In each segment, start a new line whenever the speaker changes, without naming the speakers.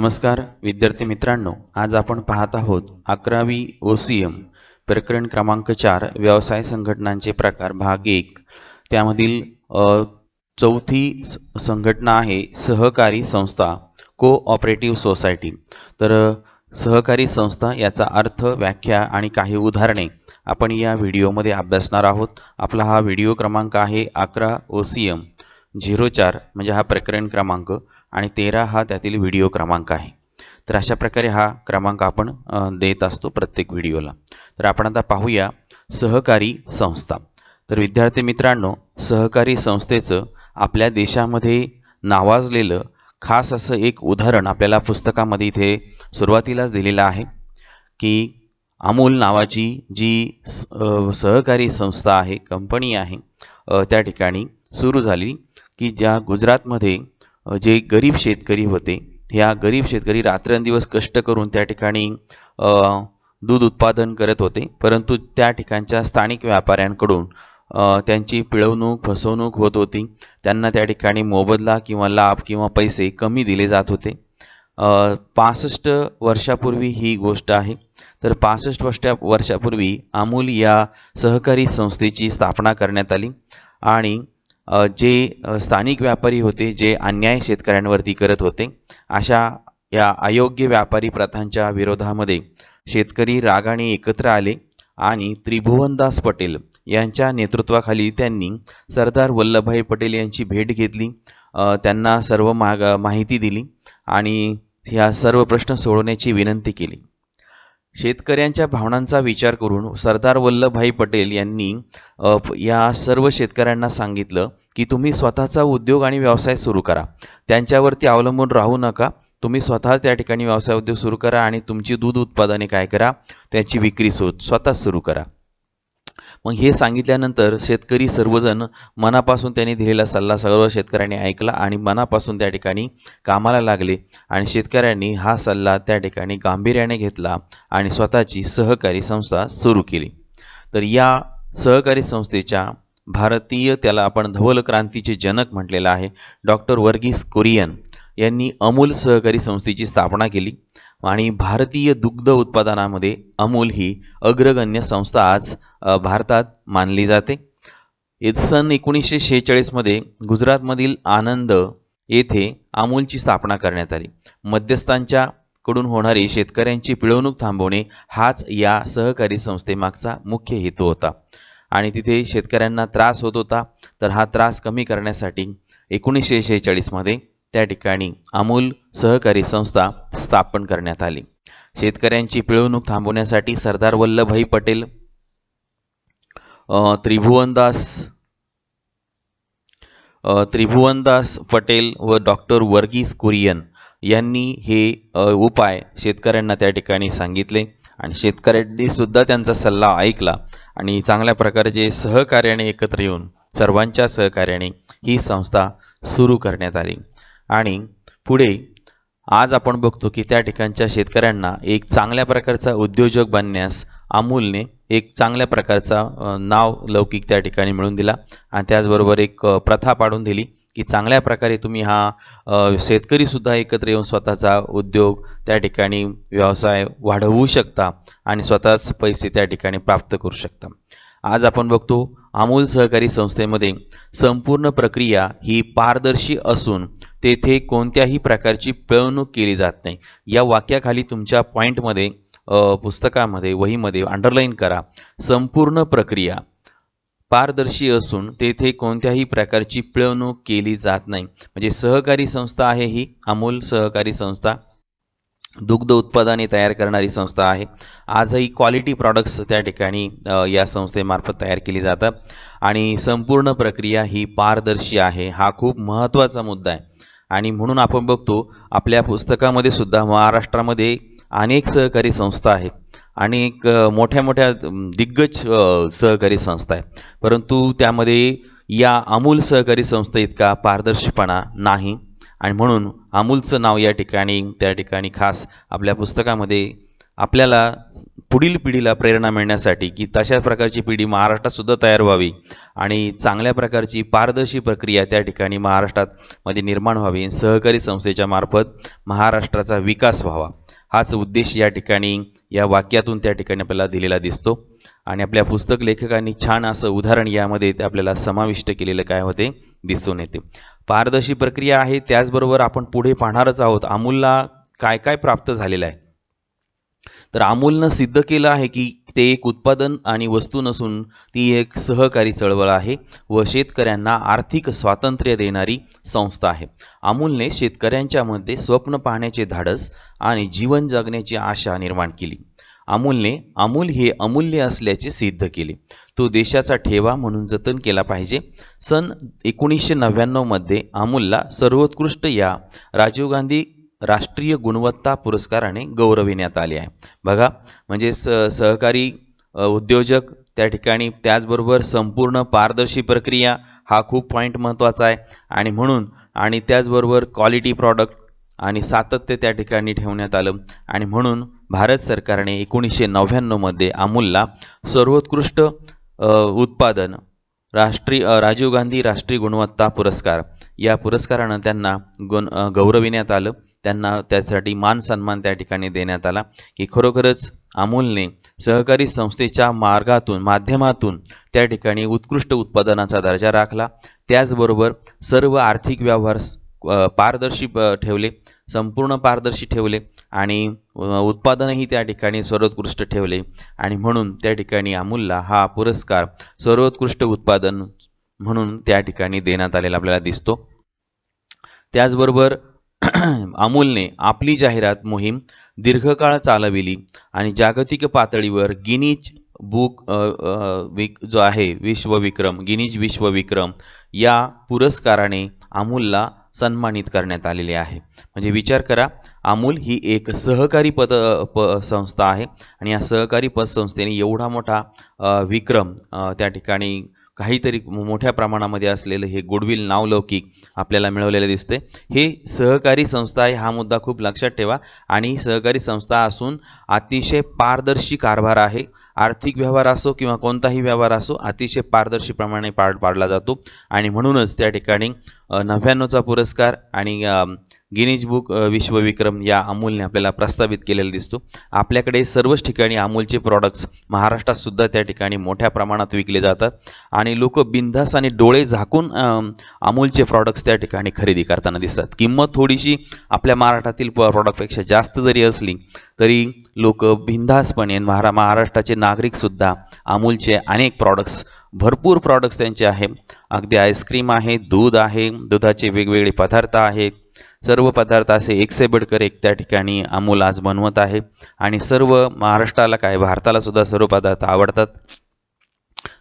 नमस्कार विद्यार्थी मित्रांनो आज आपण पाहत आहोत अकरावी ओ सी एम प्रकरण क्रमांक चार व्यवसाय संघटनांचे प्रकार भाग एक त्यामधील चौथी संघटना आहे सहकारी संस्था को ऑपरेटिव्ह सोसायटी तर सहकारी संस्था याचा अर्थ व्याख्या आणि काही उदाहरणे आपण या व्हिडिओमध्ये अभ्यासणार आहोत आपला हा व्हिडिओ क्रमांक आहे अकरा ओ सी एम झिरो चार म्हणजे हा प्रकरण क्रमांक आणि तेरा हा त्यातील व्हिडिओ क्रमांक आहे तर अशा प्रकारे हा क्रमांक आपण देत असतो प्रत्येक व्हिडिओला तर आपण आता पाहूया सहकारी संस्था तर विद्यार्थी मित्रांनो सहकारी संस्थेचं आपल्या देशामध्ये नावाजलेलं खास असं एक उदाहरण आपल्याला पुस्तकामध्ये इथे सुरुवातीलाच दिलेलं आहे की अमूल नावाची जी सहकारी संस्था आहे कंपनी आहे त्या ठिकाणी सुरू झाली की ज्या गुजरातमध्ये जे गरीब शेतकरी होते ह्या गरीब शेतकरी रात्रंदिवस कष्ट करून त्या ठिकाणी दूध उत्पादन करत होते परंतु त्या ठिकाणच्या स्थानिक व्यापाऱ्यांकडून त्यांची पिळवणूक फसवणूक होत होती त्यांना त्या ठिकाणी मोबदला किंवा लाभ किंवा पैसे कमी दिले जात होते पासष्ट वर्षापूर्वी ही गोष्ट आहे तर पासष्ट वर्षा वर्षापूर्वी अमूल या सहकारी संस्थेची स्थापना करण्यात आली आणि जे स्थानिक व्यापारी होते जे अन्याय शेतकऱ्यांवरती करत होते अशा या अयोग्य व्यापारी प्रथांच्या विरोधामध्ये शेतकरी रागाने एकत्र आले आणि त्रिभुवनदास पटेल यांच्या नेतृत्वाखाली त्यांनी सरदार वल्लभभाई पटेल यांची भेट घेतली त्यांना सर्व माग माहिती दिली आणि ह्या सर्व प्रश्न सोडवण्याची विनंती केली शेतकऱ्यांच्या भावनांचा विचार करून सरदार वल्लभभाई पटेल यांनी या सर्व शेतकऱ्यांना सांगितलं की तुम्ही स्वतःचा उद्योग आणि व्यवसाय सुरू करा त्यांच्यावरती अवलंबून राहू नका तुम्ही स्वतःच त्या ठिकाणी व्यवसाय उद्योग सुरू करा आणि तुमची दूध उत्पादने काय करा त्याची विक्री सो स्वतःच सुरू करा मग हे सांगितल्यानंतर शेतकरी सर्वजण मनापासून त्यांनी दिलेला सल्ला सर्व शेतकऱ्यांनी ऐकला आणि मनापासून त्या ठिकाणी कामाला लागले आणि शेतकऱ्यांनी हा सल्ला त्या ठिकाणी गांभीर्याने घेतला आणि स्वतःची सहकारी संस्था सुरू केली तर या सहकारी संस्थेच्या भारतीय त्याला आपण धवल क्रांतीचे जनक म्हटलेलं आहे डॉक्टर वर्गीस कुरियन यांनी अमूल सहकारी संस्थेची स्थापना केली आणि भारतीय दुग्ध उत्पादनामध्ये अमूल ही अग्रगण्य संस्था आज भारतात मानली जाते सन एकोणीसशे शेहेचाळीसमध्ये गुजरातमधील आनंद येथे अमूलची स्थापना करण्यात आली मध्यस्थांच्या कडून होणारी शेतकऱ्यांची पिळवणूक थांबवणे हाच या सहकारी संस्थेमागचा मुख्य हेतू होता आणि तिथे शेतकऱ्यांना त्रास होत होता तर हा त्रास कमी करण्यासाठी एकोणीसशे शेहेचाळीसमध्ये त्या ठिकाणी अमूल सहकारी संस्था स्थापन करण्यात आली शेतकऱ्यांची पिळवणूक थांबवण्यासाठी सरदार वल्लभभाई पटेल त्रिभुवनदास त्रिभुवनदास पटेल व डॉक्टर वर्गीस कुरियन यांनी हे उपाय शेतकऱ्यांना त्या ठिकाणी सांगितले आणि शेतकऱ्यांनी सुद्धा त्यांचा सल्ला ऐकला आणि चांगल्या प्रकारचे सहकार्याने एकत्र येऊन सर्वांच्या सहकार्याने ही संस्था सुरू करण्यात आली आणि पुढे आज आपण बघतो की त्या ठिकाणच्या शेतकऱ्यांना एक चांगल्या प्रकारचा उद्योजक बनण्यास अमूलने एक चांगल्या प्रकारचा नाव लौकिक त्या ठिकाणी मिळून दिला आणि त्याचबरोबर एक प्रथा पाडून दिली की चांगल्या प्रकारे तुम्ही हा शेतकरीसुद्धा एकत्र येऊन स्वतःचा उद्योग त्या ठिकाणी व्यवसाय वाढवू शकता आणि स्वतःच पैसे त्या ठिकाणी प्राप्त करू शकता आज आपण बघतो अमूल सहकारी संस्थेमध्ये संपूर्ण प्रक्रिया ही पारदर्शी असून तेथे कोणत्याही प्रकारची पिळवणूक केली जात नाही या वाक्याखाली तुमच्या पॉईंटमध्ये पुस्तकामध्ये वहीमध्ये अंडरलाईन करा संपूर्ण प्रक्रिया पारदर्शी असून तेथे कोणत्याही प्रकारची पिळवणूक केली जात नाही म्हणजे सहकारी संस्था आहे ही अमूल सहकारी संस्था दुग्ध उत्पादने तयार करणारी संस्था आहे आजही क्वालिटी प्रॉडक्ट्स त्या ठिकाणी या संस्थेमार्फत तयार केली जातात आणि संपूर्ण प्रक्रिया ही पारदर्शी आहे हा खूप महत्त्वाचा मुद्दा आहे आणि म्हणून आपण बघतो आपल्या पुस्तकामध्ये सुद्धा महाराष्ट्रामध्ये अनेक सहकारी संस्था आहेत अनेक मोठ्या मोठ्या दिग्गज सहकारी संस्था आहेत परंतु त्यामध्ये या अमूल सहकारी संस्था इतका पारदर्शीपणा नाही आणि म्हणून अमूलचं नाव या ठिकाणी त्या ठिकाणी खास आपल्या पुस्तकामध्ये आपल्याला पुढील पिढीला प्रेरणा मिळण्यासाठी की तशाच प्रकारची पिढी महाराष्ट्रातसुद्धा तयार व्हावी आणि चांगल्या प्रकारची पारदर्शी प्रक्रिया त्या ठिकाणी महाराष्ट्रात मध्ये निर्माण व्हावी सहकारी संस्थेच्या मार्फत महाराष्ट्राचा विकास व्हावा हाच उद्देश या ठिकाणी या वाक्यातून त्या ठिकाणी आपल्याला दिलेला दिसतो आणि आपल्या पुस्तक लेखकांनी छान असं उदाहरण यामध्ये ते आपल्याला समाविष्ट केलेलं काय होते दिसून येते पारदर्शी प्रक्रिया आहे त्याचबरोबर आपण पुढे पाहणारच आहोत अमूलला काय काय प्राप्त झालेलं आहे तर अमूलनं सिद्ध केलं आहे की ते एक उत्पादन आणि वस्तू नसून ती एक सहकारी चळवळ आहे व शेतकऱ्यांना आर्थिक स्वातंत्र्य देणारी संस्था आहे अमूलने शेतकऱ्यांच्या मध्ये स्वप्न पाहण्याचे धाडस आणि जीवन जगण्याची आशा निर्माण केली अमूलने अमूल हे अमूल्य असल्याचे सिद्ध केले तो देशाचा ठेवा म्हणून जतन केला पाहिजे सन एकोणीसशे नव्याण्णवमध्ये अमूलला सर्वोत्कृष्ट या राजीव गांधी राष्ट्रीय गुणवत्ता पुरस्काराने गौरविण्यात आले आहे बघा म्हणजे स सहकारी उद्योजक त्या ठिकाणी त्याचबरोबर संपूर्ण पारदर्शी प्रक्रिया हा खूप पॉईंट महत्त्वाचा आहे आणि म्हणून आणि त्याचबरोबर क्वालिटी प्रॉडक्ट आणि सातत्य त्या ठिकाणी ठेवण्यात आलं आणि म्हणून भारत सरकारने एकोणीसशे नव्याण्णवमध्ये अमूलला सर्वोत्कृष्ट उत्पादन राष्ट्रीय राजीव गांधी राष्ट्रीय गुणवत्ता पुरस्कार या पुरस्कारानं त्यांना गुण गौरविण्यात आलं त्यांना त्यासाठी मान सन्मान त्या ठिकाणी देण्यात आला की खरोखरच अमूलने सहकारी संस्थेच्या मार्गातून माध्यमातून त्या ठिकाणी उत्कृष्ट उत्पादनाचा दर्जा राखला त्याचबरोबर सर्व आर्थिक व्यवहार पारदर्शी ठेवले संपूर्ण पारदर्शी ठेवले आणि उत्पादनही त्या ठिकाणी सर्वोत्कृष्ट ठेवले आणि म्हणून त्या ठिकाणी अमूलला हा पुरस्कार सर्वोत्कृष्ट उत्पादन म्हणून त्या ठिकाणी देण्यात आलेला आपल्याला दिसतो त्याचबरोबर अमूलने आपली जाहिरात मोहीम दीर्घकाळ चालविली आणि जागतिक पातळीवर गिनीज बुक विक जो आहे विश्वविक्रम गिनीज विश्वविक्रम या पुरस्काराने अमूलला सन्मानित करण्यात आलेले आहे म्हणजे विचार करा अमूल ही एक सहकारी पद प संस्था आहे आणि या सहकारी पतसंस्थेने एवढा मोठा विक्रम त्या ठिकाणी काहीतरी मोठ्या प्रमाणामध्ये असलेलं हे गुडविल नावलौकिक आपल्याला मिळवलेलं दिसते हे सहकारी संस्था आहे हा मुद्दा खूप लक्षात ठेवा आणि सहकारी संस्था असून अतिशय पारदर्शी कारभार आहे आर्थिक व्यवहार असो किंवा कोणताही व्यवहार असो अतिशय प्रमाणे पाड पाडला जातो आणि म्हणूनच त्या ठिकाणी नव्याण्णवचा पुरस्कार आणि गिनीज बुक विश्वविक्रम या अमूलने आपल्याला प्रस्तावित केलेला दिसतो आपल्याकडे सर्वच ठिकाणी अमूलचे प्रॉडक्ट्स महाराष्ट्रातसुद्धा त्या ठिकाणी मोठ्या प्रमाणात विकले जातात आणि लोक बिंधास आणि डोळे झाकून अमूलचे प्रॉडक्ट्स त्या ठिकाणी खरेदी करताना दिसतात किंमत थोडीशी आपल्या महाराष्ट्रातील प्रॉडक्टपेक्षा जास्त जरी असली तरी लोक बिंधासपणे महारा महाराष्ट्राचे नागरिकसुद्धा अमूलचे अनेक प्रॉडक्ट्स भरपूर प्रॉडक्ट्स त्यांचे आहे अगदी आईस्क्रीम आहे दूध आहे दुधाचे वेगवेगळे पदार्थ आहेत सर्व पदार्थ असे एकसे बेडकर एक त्या ठिकाणी अमूल आज बनवत आहे आणि सर्व महाराष्ट्राला काय भारताला सुद्धा सर्व पदार्थ आवडतात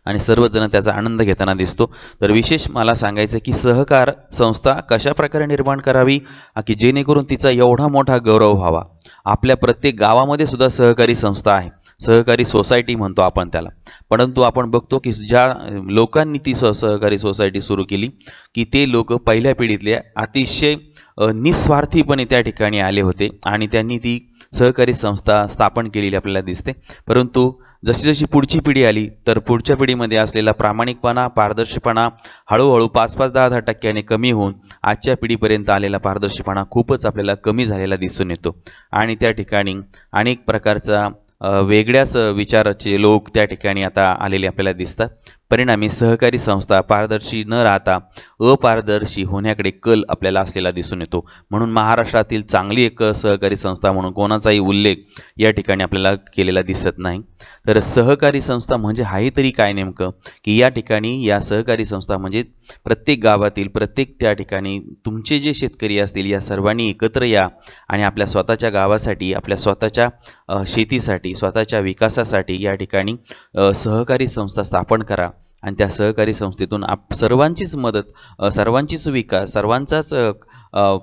आणि सर्वजण त्याचा आनंद घेताना दिसतो तर विशेष मला सांगायचं की सहकार संस्था कशा प्रकारे निर्माण करावी की जेणेकरून तिचा एवढा मोठा गौरव व्हावा आपल्या प्रत्येक गावामध्ये सुद्धा सहकारी संस्था आहे सहकारी सोसायटी म्हणतो आपण त्याला परंतु आपण बघतो की ज्या लोकांनी ती सहकारी सोसायटी सुरू केली की ते लोक पहिल्या पिढीतले अतिशय निस्वार्थीपणे त्या ठिकाणी आले होते आणि त्यांनी ती सहकारी संस्था स्थापन केलेली आपल्याला दिसते परंतु जशी जशी पुढची पिढी आली तर पुढच्या पिढीमध्ये असलेला प्रामाणिकपणा पारदर्शीपणा हळूहळू पाच पाच दहा दहा टक्क्याने कमी होऊन आजच्या पिढीपर्यंत आलेला पारदर्शीपणा खूपच आपल्याला कमी झालेला दिसून येतो आणि त्या ठिकाणी अनेक प्रकारचा वेगळ्याच विचाराचे लोक त्या ठिकाणी आता आलेले आपल्याला दिसतात परिणामी सहकारी संस्था पारदर्शी न राहता अपारदर्शी होण्याकडे कल आपल्याला असलेला दिसून येतो म्हणून महाराष्ट्रातील चांगली एक सहकारी संस्था म्हणून कोणाचाही उल्लेख या ठिकाणी आपल्याला केलेला दिसत नाही तर सहकारी संस्था म्हणजे हाही तरी काय नेमकं की या ठिकाणी या सहकारी संस्था म्हणजे प्रत्येक गावातील प्रत्येक त्या ठिकाणी तुमचे जे शेतकरी असतील या सर्वांनी एकत्र या आणि आपल्या स्वतःच्या गावासाठी आपल्या स्वतःच्या शेतीसाठी स्वतःच्या विकासासाठी या ठिकाणी सहकारी संस्था स्थापन करा आणि त्या सहकारी संस्थेतून आप सर्वांचीच मदत सर्वांचीच विकास सर्वांचाच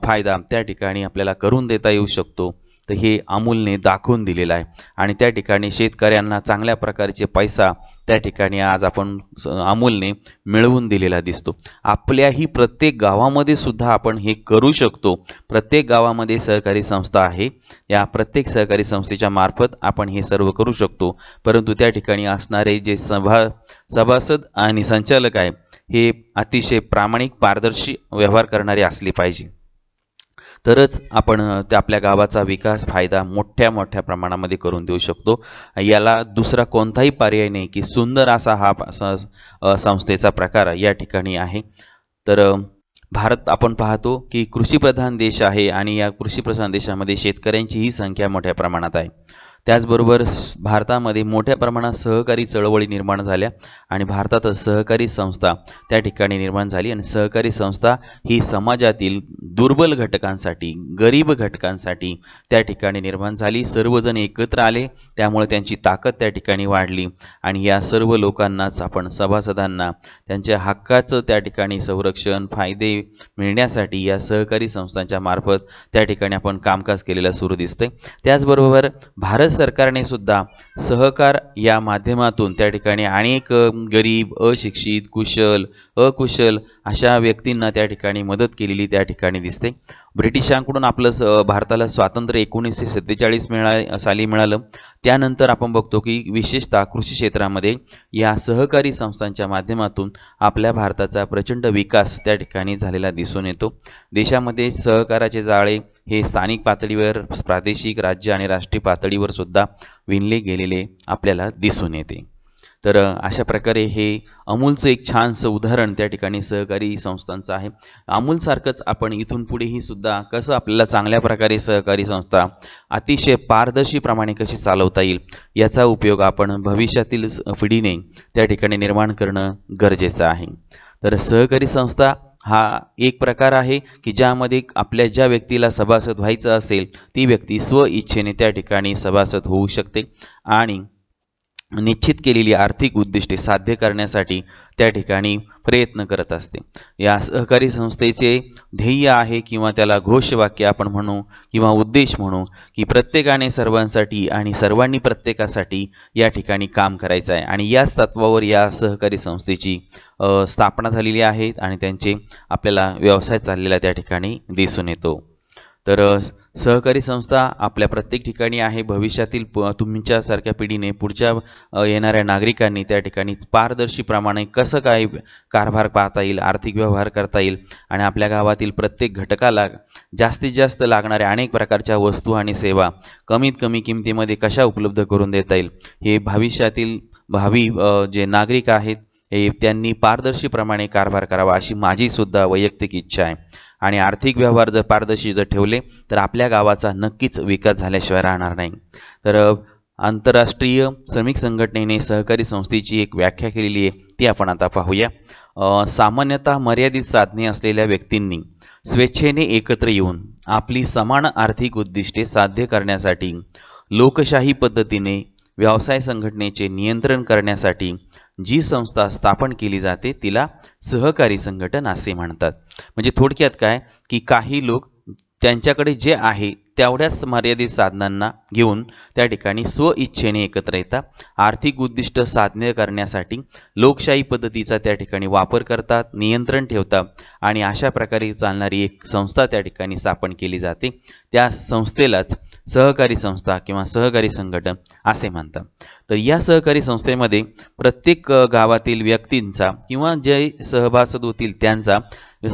फायदा त्या ठिकाणी आपल्याला करून देता येऊ शकतो तर हे अमूलने दाखवून दिलेलं आहे आणि त्या ठिकाणी शेतकऱ्यांना चांगल्या प्रकारचे पैसा त्या ठिकाणी आज आपण अमूलने मिळवून दिलेला दिसतो आपल्याही प्रत्येक गावामध्ये सुद्धा आपण हे करू शकतो प्रत्येक गावामध्ये सहकारी संस्था आहे या प्रत्येक सहकारी संस्थेच्या मार्फत आपण हे सर्व करू शकतो परंतु त्या ठिकाणी असणारे जे सभा सभासद आणि संचालक आहे हे अतिशय प्रामाणिक पारदर्शी व्यवहार करणारे असले पाहिजे तरच आपण त्या आपल्या गावाचा विकास फायदा मोठ्या मोठ्या प्रमाणामध्ये करून देऊ शकतो याला दुसरा कोणताही पर्याय नाही की सुंदर असा हा संस्थेचा प्रकार या ठिकाणी आहे तर भारत आपण पाहतो की कृषीप्रधान देश आहे आणि या कृषीप्रधान देशामध्ये शेतकऱ्यांची ही संख्या मोठ्या प्रमाणात आहे त्याचबरोबर भारतामध्ये मोठ्या प्रमाणात सहकारी चळवळी निर्माण झाल्या आणि भारतातच सहकारी संस्था त्या ठिकाणी निर्माण झाली आणि सहकारी संस्था ही समाजातील दुर्बल घटकांसाठी गरीब घटकांसाठी त्या ठिकाणी निर्माण झाली सर्वजण एकत्र आले त्यामुळे त्यांची ताकद त्या ठिकाणी वाढली आणि या सर्व लोकांनाच आपण सभासदांना त्यांच्या हक्काचं त्या ठिकाणी संरक्षण फायदे मिळण्यासाठी या सहकारी संस्थांच्या मार्फत त्या ठिकाणी आपण कामकाज केलेलं सुरू दिसतंय त्याचबरोबर भारत सरकारने सुद्धा सहकार या माध्यमातून त्या ठिकाणी अनेक गरीब अशिक्षित कुशल अकुशल अशा व्यक्तींना त्या ठिकाणी मदत केलेली त्या ठिकाणी दिसते ब्रिटिशांकडून आपलं भारताला स्वातंत्र्य एकोणीसशे सत्तेचाळीस मिळा साली मिळालं त्यानंतर आपण बघतो की विशेषतः कृषी क्षेत्रामध्ये या सहकारी संस्थांच्या माध्यमातून आपल्या भारताचा प्रचंड विकास त्या ठिकाणी झालेला दिसून येतो देशामध्ये सहकाराचे जाळे हे स्थानिक पातळीवर प्रादेशिक राज्य आणि राष्ट्रीय पातळीवर सुद्धा विणले गेलेले आपल्याला दिसून येते तर अशा प्रकारे हे अमूलचं एक छानसं उदाहरण त्या ठिकाणी सहकारी संस्थांचं आहे अमूलसारखंच आपण इथून पुढेही सुद्धा कसं आपल्याला चांगल्या प्रकारे सहकारी संस्था अतिशय पारदर्शीप्रमाणे कशी चालवता येईल याचा उपयोग आपण भविष्यातील पिढीने त्या ठिकाणी निर्माण करणं गरजेचं आहे तर सहकारी संस्था हा एक प्रकार आहे की ज्यामध्ये आपल्या ज्या व्यक्तीला सभासद व्हायचं असेल ती व्यक्ती इच्छेने त्या ठिकाणी सभासद होऊ शकते आणि निश्चित केलेली आर्थिक उद्दिष्टे साध्य करण्यासाठी त्या ठिकाणी प्रयत्न करत असते या सहकारी संस्थेचे ध्येय आहे किंवा त्याला घोषवाक्य आपण म्हणू किंवा उद्देश म्हणू की प्रत्येकाने सर्वांसाठी आणि सर्वांनी प्रत्येकासाठी या ठिकाणी काम करायचं आहे आणि याच तत्वावर या सहकारी संस्थेची स्थापना झालेली आहे आणि त्यांचे आपल्याला व्यवसाय चाललेला त्या ठिकाणी दिसून येतो तर सहकारी संस्था आपल्या प्रत्येक ठिकाणी आहे भविष्यातील प तुमच्यासारख्या पिढीने पुढच्या येणाऱ्या नागरिकांनी त्या ठिकाणी पारदर्शीप्रमाणे कसं काय कारभार पाहता येईल आर्थिक व्यवहार करता येईल आणि आपल्या गावातील प्रत्येक घटकाला जास्तीत जास्त लागणाऱ्या अनेक प्रकारच्या वस्तू आणि सेवा कमीत कमी किमतीमध्ये कशा उपलब्ध करून देता येईल हे भविष्यातील भावी जे नागरिक आहेत हे त्यांनी पारदर्शीप्रमाणे कारभार करावा अशी माझीसुद्धा वैयक्तिक इच्छा आहे आणि आर्थिक व्यवहार जर पारदर्शी जर ठेवले तर आपल्या गावाचा नक्कीच विकास झाल्याशिवाय राहणार नाही तर आंतरराष्ट्रीय श्रमिक संघटनेने सहकारी संस्थेची एक व्याख्या केलेली आहे ती आपण आता पाहूया सामान्यतः मर्यादित साधने असलेल्या व्यक्तींनी स्वेच्छेने एकत्र येऊन आपली समान आर्थिक उद्दिष्टे साध्य करण्यासाठी लोकशाही पद्धतीने व्यवसाय संघटनेचे नियंत्रण करण्यासाठी जी संस्था स्थापन केली जाते तिला सहकारी संघटन असे म्हणतात म्हणजे थोडक्यात काय की काही लोक त्यांच्याकडे जे आहे तेवढ्याच मर्यादित साधनांना घेऊन त्या ठिकाणी स्वइच्छेने एकत्र येतात आर्थिक उद्दिष्ट साधने करण्यासाठी लोकशाही पद्धतीचा त्या ठिकाणी वापर करतात नियंत्रण ठेवतात आणि अशा प्रकारे चालणारी एक संस्था त्या ठिकाणी स्थापन केली जाते त्या संस्थेलाच सहकारी संस्था किंवा सहकारी संघटन असे म्हणतात तर या सहकारी संस्थेमध्ये प्रत्येक गावातील व्यक्तींचा किंवा जे सहभासद होतील त्यांचा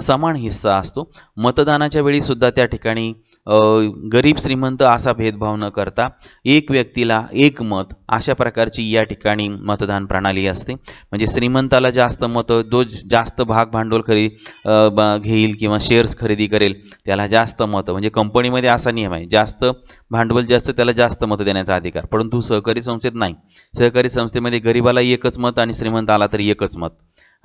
समान हिस्सा असतो मतदानाच्या वेळी सुद्धा त्या ठिकाणी गरीब श्रीमंत असा भेदभाव न करता एक व्यक्तीला एक मत अशा प्रकारची या ठिकाणी मतदान प्रणाली असते म्हणजे श्रीमंताला जास्त मतं जो जास्त भाग भांडवल खरी घेईल किंवा शेअर्स खरेदी करेल त्याला जास्त मतं म्हणजे कंपनीमध्ये असा नियम आहे जास्त भांडवल जास्त त्याला जास्त मतं देण्याचा अधिकार परंतु सहकारी संस्थेत नाही सहकारी संस्थेमध्ये गरीबाला एकच मत आणि श्रीमंताला तर एकच मत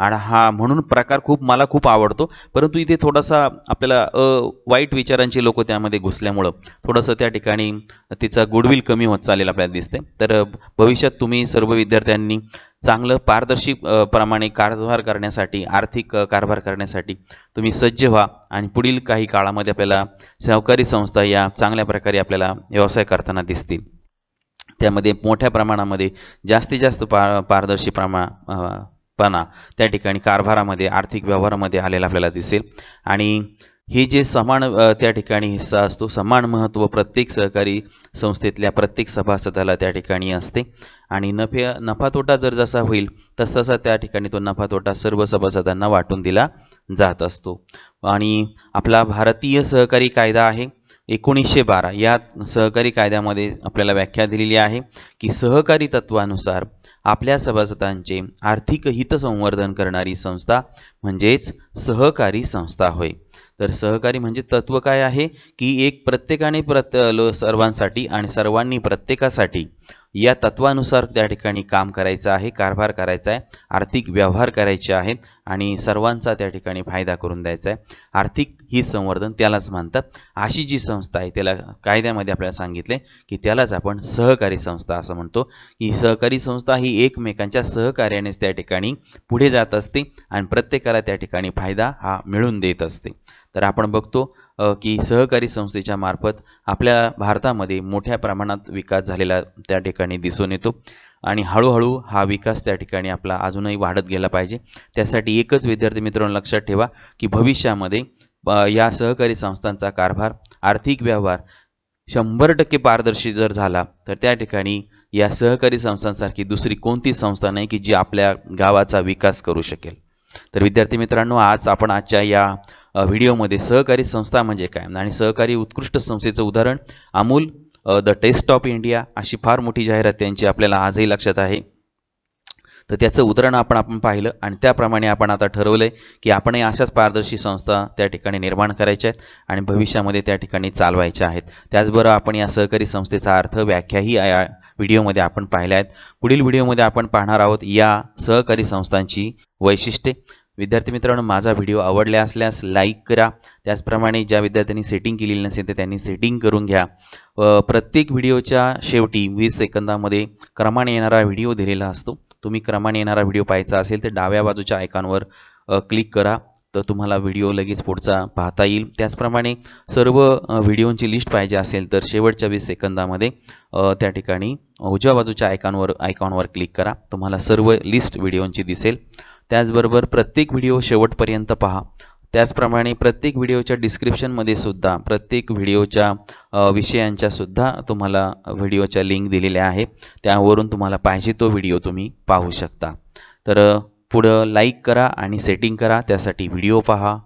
आणि हा म्हणून प्रकार खूप मला खूप आवडतो परंतु इथे थोडासा आपल्याला वाईट विचारांची लोक त्यामध्ये घुसल्यामुळं थोडंसं त्या ठिकाणी तिचा गुडविल कमी होत चालेल आपल्याला दिसते तर भविष्यात तुम्ही सर्व विद्यार्थ्यांनी चांगलं पारदर्शी प्रमाणे कारभार करण्यासाठी आर्थिक कारभार करण्यासाठी तुम्ही सज्ज व्हा आणि पुढील काही काळामध्ये आपल्याला सहकारी संस्था या चांगल्या प्रकारे आपल्याला व्यवसाय करताना दिसतील त्यामध्ये मोठ्या प्रमाणामध्ये जास्तीत जास्त पा पारदर्शी प्रमा पणा त्या ठिकाणी कारभारामध्ये आर्थिक व्यवहारामध्ये आलेला आपल्याला दिसेल आणि हे जे समान त्या ठिकाणी हिस्सा असतो समान महत्त्व प्रत्येक सहकारी संस्थेतल्या प्रत्येक सभासदाला त्या ठिकाणी असते आणि नफे नफा तोटा जर जसा होईल तसा त्या ठिकाणी तो नफा तोटा सर्व सभासदांना वाटून दिला जात असतो आणि आपला भारतीय सहकारी कायदा आहे एकोणीसशे बारा या सहकारी कायद्यामध्ये आपल्याला व्याख्या दिलेली आहे की सहकारी तत्वानुसार आपल्या सभासदांचे आर्थिक हितसंवर्धन करणारी संस्था म्हणजेच सहकारी संस्था होय तर सहकारी म्हणजे तत्व काय आहे की एक प्रत्येकाने प्रत सर्वांसाठी आणि सर्वांनी प्रत्येकासाठी या तत्वानुसार त्या ठिकाणी काम करायचं आहे कारभार करायचा आहे आर्थिक व्यवहार करायचे आहेत आणि सर्वांचा त्या ठिकाणी फायदा करून द्यायचा आहे आर्थिक ही संवर्धन त्यालाच मानतात अशी जी संस्था आहे त्याला कायद्यामध्ये आपल्याला सांगितले की त्यालाच आपण सहकारी संस्था असं म्हणतो ही सहकारी संस्था ही एकमेकांच्या सहकार्यानेच त्या ठिकाणी पुढे जात असते आणि प्रत्येकाला त्या ठिकाणी फायदा हा मिळून देत असते तर आपण बघतो की सहकारी संस्थेच्या मार्फत आपल्या भारतामध्ये मोठ्या प्रमाणात विकास झालेला त्या ठिकाणी दिसून येतो आणि हळूहळू हा विकास त्या ठिकाणी आपला अजूनही वाढत गेला पाहिजे त्यासाठी एकच विद्यार्थी मित्रांनो लक्षात ठेवा की भविष्यामध्ये या सहकारी संस्थांचा कारभार आर्थिक व्यवहार शंभर टक्के पारदर्शी जर झाला तर त्या ठिकाणी या सहकारी संस्थांसारखी दुसरी कोणती संस्था नाही की जी आपल्या गावाचा विकास करू शकेल तर विद्यार्थी मित्रांनो आज आपण आजच्या या व्हिडिओमध्ये सहकारी संस्था म्हणजे काय आणि सहकारी उत्कृष्ट संस्थेचं उदाहरण Amul the taste of India अशी फार मोठी जाहिरात त्यांची आपल्याला आजही लक्षात आहे तर त्याचं उदाहरण आपण आपण पाहिलं आणि त्याप्रमाणे आपण आता ठरवलं आहे की आपणही अशाच पारदर्शी संस्था त्या ठिकाणी निर्माण करायच्या आहेत आणि भविष्यामध्ये त्या ठिकाणी चालवायच्या आहेत त्याचबरोबर आपण या सहकारी संस्थेचा अर्थ व्याख्याही या व्हिडिओमध्ये आपण पाहिल्या आहेत पुढील व्हिडिओमध्ये आपण पाहणार आहोत या सहकारी संस्थांची वैशिष्ट्ये विद्यार्थी मित्रांनो माझा व्हिडिओ आवडला असल्यास लाईक करा त्याचप्रमाणे ज्या विद्यार्थ्यांनी सेटिंग केलेली नसेल तर त्यांनी सेटिंग करून घ्या प्रत्येक व्हिडिओच्या शेवटी वीस सेकंदामध्ये क्रमाने येणारा व्हिडिओ दिलेला असतो तुम्ही क्रमाने येणारा व्हिडिओ पाहायचा असेल तर डाव्या बाजूच्या आयकॉनवर क्लिक करा तर तुम्हाला व्हिडिओ लगेच पुढचा पाहता येईल त्याचप्रमाणे सर्व व्हिडिओंची लिस्ट पाहिजे असेल तर शेवटच्या वीस सेकंदामध्ये त्या ठिकाणी उजव्या बाजूच्या आयकॉनवर आयकॉनवर क्लिक करा तुम्हाला सर्व लिस्ट व्हिडिओंची दिसेल त्याचबरोबर प्रत्येक व्हिडिओ शेवटपर्यंत पहा त्याचप्रमाणे प्रत्येक व्हिडिओच्या डिस्क्रिप्शनमध्ये सुद्धा प्रत्येक व्हिडिओच्या विषयांच्या सुद्धा तुम्हाला व्हिडिओच्या लिंक दिलेल्या आहे त्यावरून तुम्हाला पाहिजे तो व्हिडिओ तुम्ही पाहू शकता तर पुढं लाईक करा आणि सेटिंग करा त्यासाठी व्हिडिओ पहा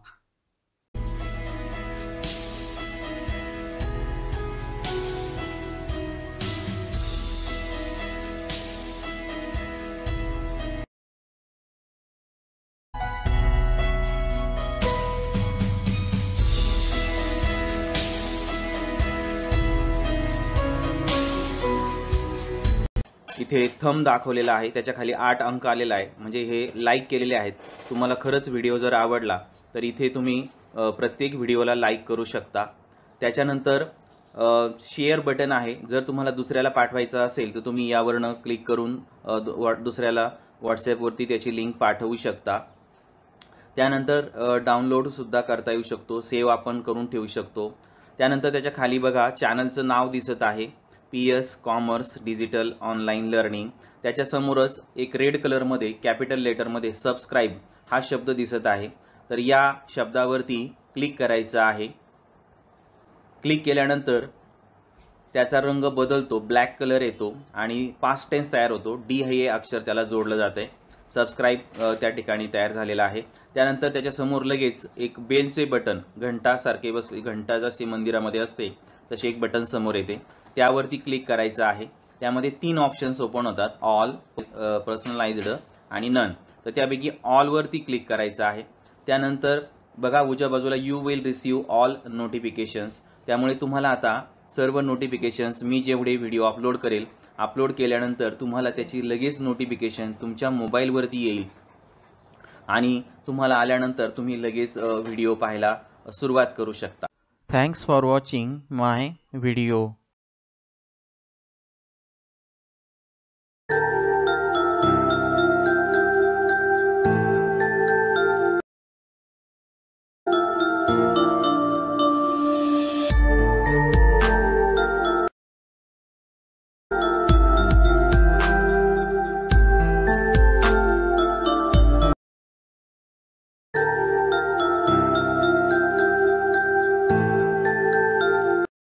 इथे थंब दाखवलेला आहे त्याच्या खाली आठ अंक आलेला आहे म्हणजे हे लाईक केलेले आहेत तुम्हाला खरंच व्हिडिओ जर आवडला तर इथे तुम्ही प्रत्येक व्हिडिओला लाईक करू शकता त्याच्यानंतर शेअर बटन आहे जर तुम्हाला दुसऱ्याला पाठवायचं असेल तर तुम्ही यावरनं क्लिक करून दुसऱ्याला व्हॉट्सॲपवरती त्याची लिंक पाठवू शकता त्यानंतर डाउनलोडसुद्धा करता येऊ शकतो सेव्ह आपण करून ठेवू शकतो त्यानंतर त्याच्या खाली बघा चॅनलचं नाव दिसत आहे P S commerce digital online learning त्याच्यासमोरच एक रेड कलरमध्ये कॅपिटल लेटरमध्ये सबस्क्राईब हा शब्द दिसत आहे तर या शब्दावरती क्लिक करायचं आहे क्लिक केल्यानंतर त्याचा रंग बदलतो ब्लॅक कलर येतो आणि पास्ट टेन्स तयार होतो डी हे अक्षर त्याला जोडलं जात आहे सबस्क्राईब त्या ठिकाणी तयार झालेला आहे त्यानंतर त्याच्यासमोर लगेच एक बेलचे बटन घंटासारखे बसले घंटा जसे मंदिरामध्ये असते तसे एक बटन समोर येते त्यावरती क्लिक करायचं आहे त्यामध्ये तीन ऑप्शन्स ओपन होतात ऑल पर्सनलाइज्ड आणि नन तर त्यापैकी ऑलवरती क्लिक करायचं आहे त्यानंतर बघा उजव्या बाजूला you will receive all notifications त्यामुळे तुम्हाला आता सर्व नोटिफिकेशन्स मी जेवढे व्हिडिओ अपलोड करेल अपलोड केल्यानंतर तुम्हाला त्याची लगेच नोटिफिकेशन तुमच्या मोबाईलवरती येईल आणि तुम्हाला आल्यानंतर तुम्ही लगेच व्हिडिओ पाहायला सुरुवात करू शकता thanks for watching my video